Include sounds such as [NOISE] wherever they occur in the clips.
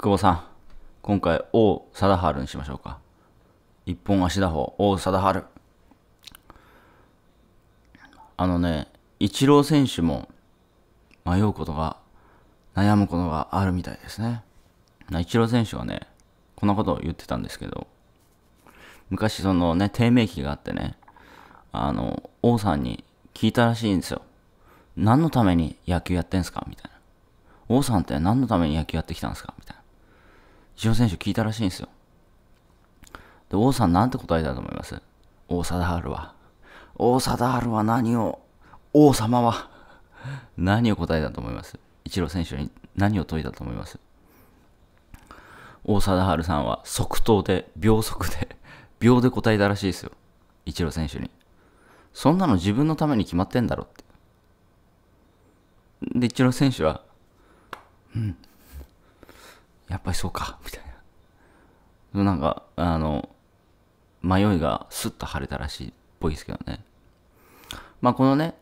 久保さん、今回、王貞治にしましょうか。一本足打法、王貞治。あのね、イチロー選手も迷うことが、悩むことがあるみたいですね。イチロー選手はね、こんなことを言ってたんですけど、昔そのね、低迷期があってね、あの、王さんに聞いたらしいんですよ。何のために野球やってんすかみたいな。王さんって何のために野球やってきたんですかみたいな。一郎選手聞いたらしいんですよ。で、王さんなんて答えたと思います王貞治は。王貞治は何を、王様は何を答えたと思います一郎選手に何を解いたと思います王貞治さんは即答で、秒速で、秒で答えたらしいですよ。一郎選手に。そんなの自分のために決まってんだろって。で、一郎選手は、うん、やっぱりそうか、[LAUGHS] みたいな。なんか、あの、迷いがスッと晴れたらしいっぽいですけどね。まあこのね、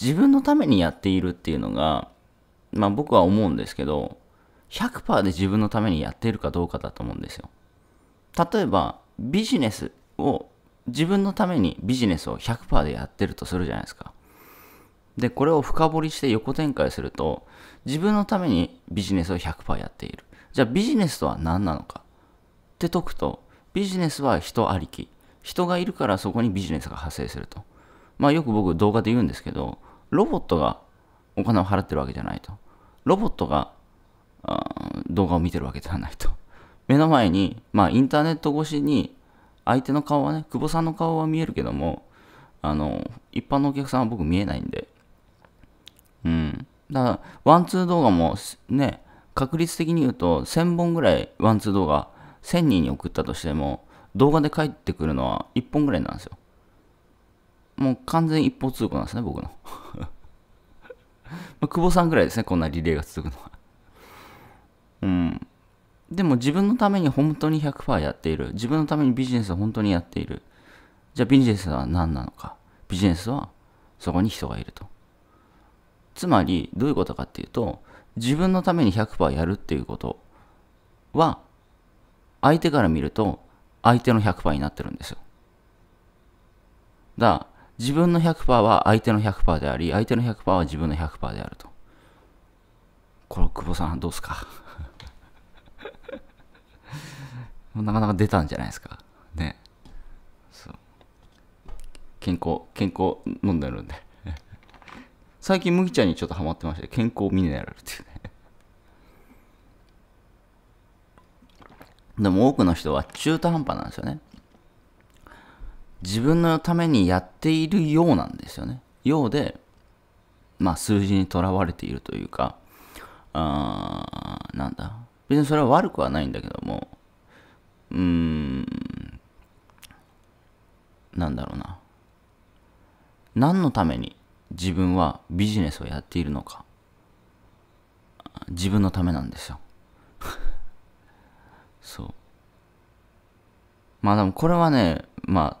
自分のためにやっているっていうのが、まあ僕は思うんですけど、100%で自分のためにやっているかどうかだと思うんですよ。例えば、ビジネスを、自分のためにビジネスを100%でやってるとするじゃないですか。で、これを深掘りして横展開すると、自分のためにビジネスを100%やっている。じゃあビジネスとは何なのかって解くと、ビジネスは人ありき。人がいるからそこにビジネスが発生すると。まあよく僕動画で言うんですけど、ロボットがお金を払ってるわけじゃないと。ロボットが動画を見てるわけではないと。目の前に、まあインターネット越しに相手の顔はね、久保さんの顔は見えるけども、あの、一般のお客さんは僕見えないんで。うん。だから、ワンツー動画もね、確率的に言うと1000本ぐらいワンツー動画1000人に送ったとしても動画で返ってくるのは1本ぐらいなんですよもう完全一方通行なんですね僕の [LAUGHS] まあ、久保さんぐらいですねこんなリレーが続くのはうんでも自分のために本当に100%やっている自分のためにビジネスを本当にやっているじゃあビジネスは何なのかビジネスはそこに人がいるとつまりどういうことかっていうと自分のために100%やるっていうことは、相手から見ると、相手の100%になってるんですよ。だから、自分の100%は相手の100%であり、相手の100%は自分の100%であると。これ、久保さん、どうすか [LAUGHS] なかなか出たんじゃないですか。ね。そう。健康、健康飲んでるんで。最近麦茶にちょっとハマってまして健康ミネラルっていうねでも多くの人は中途半端なんですよね自分のためにやっているようなんですよねようでまあ数字にとらわれているというかあーなんだ別にそれは悪くはないんだけどもうーんなんだろうな何のために自分はビジネスをやっているのか自分のためなんですよ [LAUGHS] そうまあでもこれはねまあ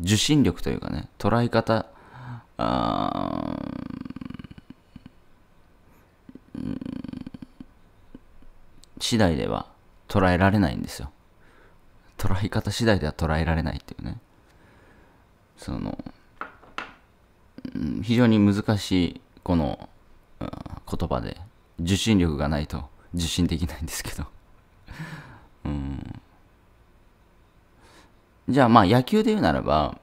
受信力というかね捉え方あ次第では捉えられないんですよ捉え方次第では捉えられないっていうねその非常に難しいこの、うん、言葉で受信力がないと受信できないんですけど [LAUGHS] うんじゃあまあ野球で言うならば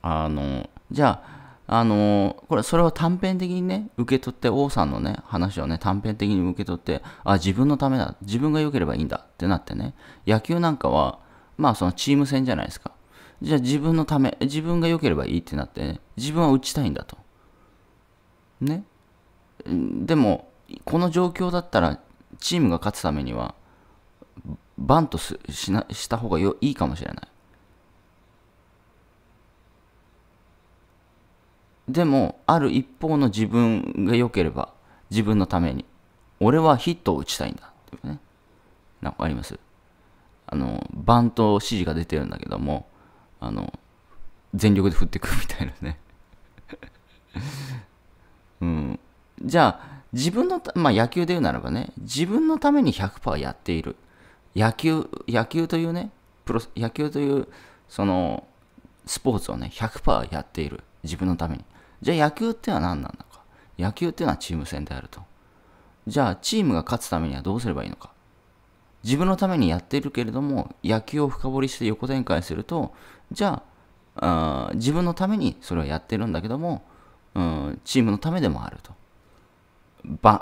あのじゃああのこれそれを短編的にね受け取って王さんのね話をね短編的に受け取ってあ自分のためだ自分が良ければいいんだってなってね野球なんかはまあそのチーム戦じゃないですかじゃあ自分のため、自分が良ければいいってなって、ね、自分は打ちたいんだと。ね。でも、この状況だったら、チームが勝つためには、バントしなした方がよいいかもしれない。でも、ある一方の自分が良ければ、自分のために、俺はヒットを打ちたいんだ。ね。なんかありますあの、バント指示が出てるんだけども、あの、全力で振ってくみたいなね [LAUGHS] うん。じゃあ、自分の、まあ野球で言うならばね、自分のために100%やっている。野球、野球というね、プロ、野球という、その、スポーツをね、100%やっている。自分のために。じゃあ野球っては何なんだか。野球っていうのはチーム戦であると。じゃあチームが勝つためにはどうすればいいのか。自分のためにやっているけれども野球を深掘りして横展開するとじゃあ自分のためにそれをやってるんだけども、うん、チームのためでもあると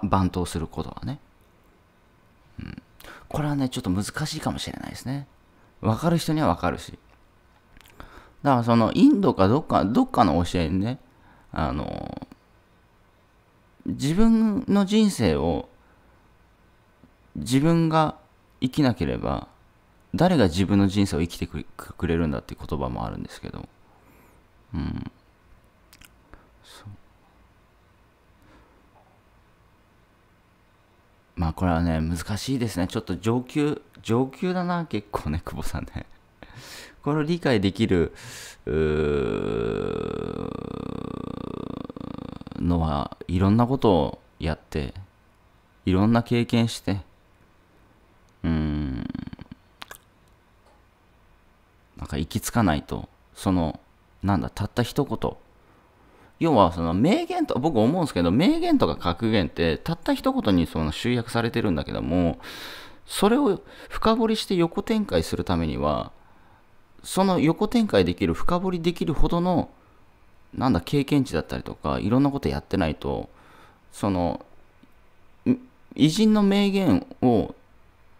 番頭することはね、うん、これはねちょっと難しいかもしれないですね分かる人には分かるしだからそのインドかどっかどっかの教えにねあの自分の人生を自分が生きなければ誰が自分の人生を生きてくれるんだっていう言葉もあるんですけどうんまあこれはね難しいですねちょっと上級上級だな結構ね久保さんね [LAUGHS] これを理解できるのはいろんなことをやっていろんな経験してなんか行き着かないと、その、なんだ、たった一言。要は、その名言と、僕思うんですけど、名言とか格言って、たった一言にその集約されてるんだけども、それを深掘りして横展開するためには、その横展開できる、深掘りできるほどの、なんだ、経験値だったりとか、いろんなことやってないと、その、偉人の名言を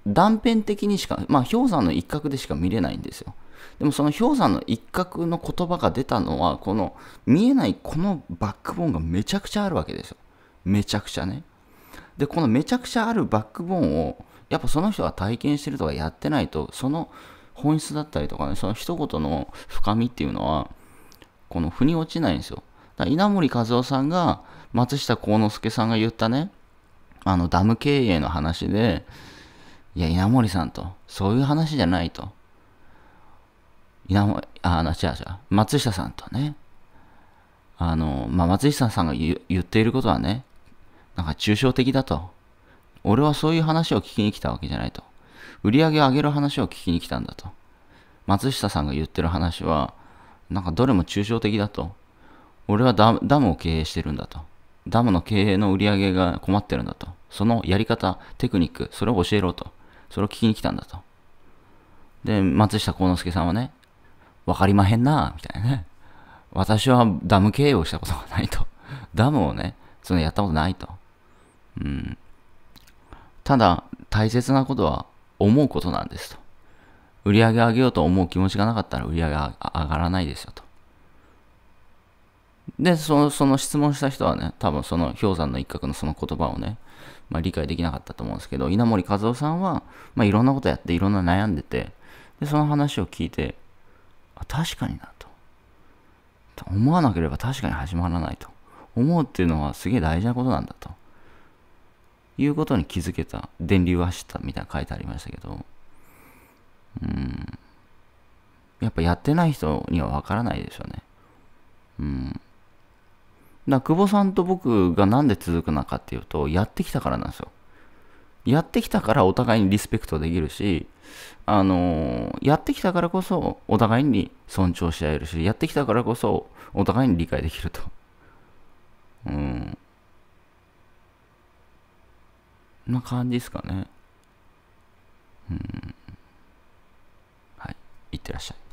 断片的にしか、まあ、氷山の一角でしか見れないんですよ。でもその氷山の一角の言葉が出たのは、この見えないこのバックボーンがめちゃくちゃあるわけですよ。めちゃくちゃね。で、このめちゃくちゃあるバックボーンを、やっぱその人が体験してるとかやってないと、その本質だったりとかね、その一言の深みっていうのは、この腑に落ちないんですよ。稲森和夫さんが、松下幸之助さんが言ったね、あの、ダム経営の話で、いや、稲森さんと、そういう話じゃないと。稲森、あ、違う違う、松下さんとね、あの、まあ、松下さんが言っていることはね、なんか抽象的だと。俺はそういう話を聞きに来たわけじゃないと。売り上げを上げる話を聞きに来たんだと。松下さんが言ってる話は、なんかどれも抽象的だと。俺はダムを経営してるんだと。ダムの経営の売り上げが困ってるんだと。そのやり方、テクニック、それを教えろと。それを聞きに来たんだと。で、松下幸之助さんはね、わかりまへんな、みたいなね。私はダム経営をしたことがないと。ダムをね、そのやったことないと。うん。ただ、大切なことは思うことなんですと。売り上げ上げようと思う気持ちがなかったら売り上げ上がらないですよと。でその、その質問した人はね、多分その氷山の一角のその言葉をね、まあ、理解できなかったと思うんですけど、稲森和夫さんは、まあ、いろんなことやって、いろんな悩んでて、で、その話を聞いて、あ、確かになと。と思わなければ確かに始まらないと。思うっていうのはすげえ大事なことなんだと。いうことに気づけた。電流はしたみたいな書いてありましたけど。うん。やっぱやってない人にはわからないでしょうね。うん。だ久保さんと僕がなんで続くのかっていうと、やってきたからなんですよ。やってきたからお互いにリスペクトできるし、あのー、やってきたからこそお互いに尊重し合えるし、やってきたからこそお互いに理解できると。うん。な感じですかね。うん。はい。いってらっしゃい。